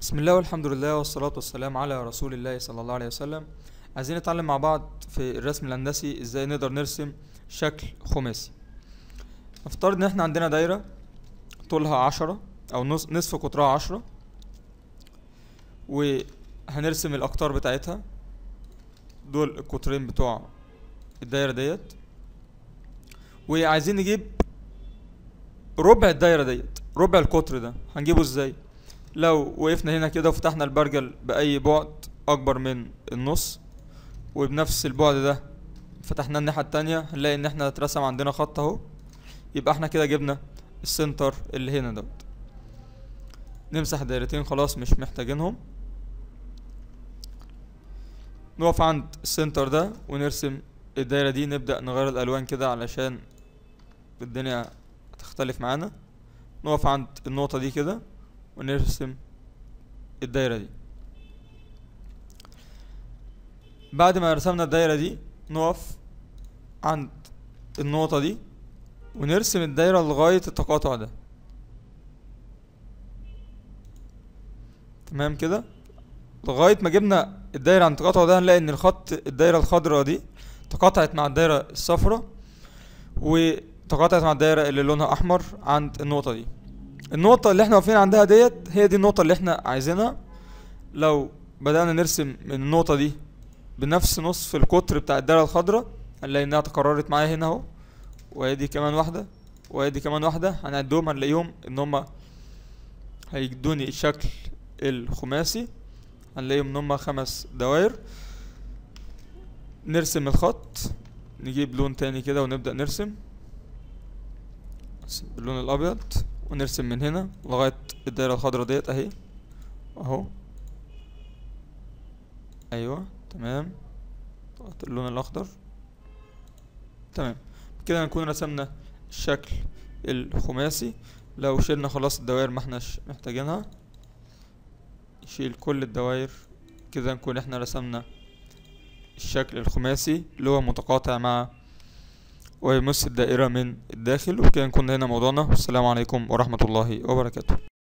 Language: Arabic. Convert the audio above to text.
بسم الله والحمد لله والصلاة والسلام على رسول الله صلى الله عليه وسلم عايزين نتعلم مع بعض في الرسم الهندسي ازاي نقدر نرسم شكل خماسي نفترض ان احنا عندنا دايرة طولها عشرة او نصف قطرها عشرة وهنرسم الاقطار بتاعتها دول القطرين بتوع الدايرة ديت وعايزين نجيب ربع الدايرة ديت ربع القطر ده هنجيبه ازاي لو وقفنا هنا كده وفتحنا البرجل بأي بعد أكبر من النص وبنفس البعد ده فتحناه الناحية التانية هنلاقي إن احنا اترسم عندنا خط أهو يبقى احنا كده جبنا السنتر اللي هنا دوت نمسح دايرتين خلاص مش محتاجينهم نقف عند السنتر ده ونرسم الدايرة دي نبدأ نغير الألوان كده علشان الدنيا تختلف معانا نقف عند النقطة دي كده ونرسم الدايرة دي بعد ما رسمنا الدايرة دي نقف عند النقطة دي ونرسم الدايرة لغاية التقاطع ده تمام كده لغاية ما جبنا الدايرة عند التقاطع ده هنلاقي ان الخط الدايرة الخضراء دي تقاطعت مع الدايرة الصفراء وتقاطعت مع الدايرة اللي لونها احمر عند النقطة دي النقطة اللي احنا واقفين عندها ديت هي دي النقطة اللي احنا عايزينها لو بدأنا نرسم من النقطة دي بنفس نصف القطر بتاع الدالة الخضراء هنلاقي انها تكررت معايا هنا اهو وادي كمان واحدة وادي كمان واحدة هنعدهم هنلاقيهم ان هما هيدوني الشكل الخماسي هنلاقيهم ان هما خمس دواير نرسم الخط نجيب لون تاني كده ونبدأ نرسم باللون الابيض ونرسم من هنا لغاية الدايرة الخضرا ديت اهي اهو ايوه تمام طلعت اللون الاخضر تمام كده نكون رسمنا الشكل الخماسي لو شلنا خلاص الدوائر ما احناش محتاجينها نشيل كل الدوائر كده نكون احنا رسمنا الشكل الخماسي اللي هو متقاطع مع ويمس الدائرة من الداخل وبكده نكون هنا موضوعنا والسلام عليكم ورحمة الله وبركاته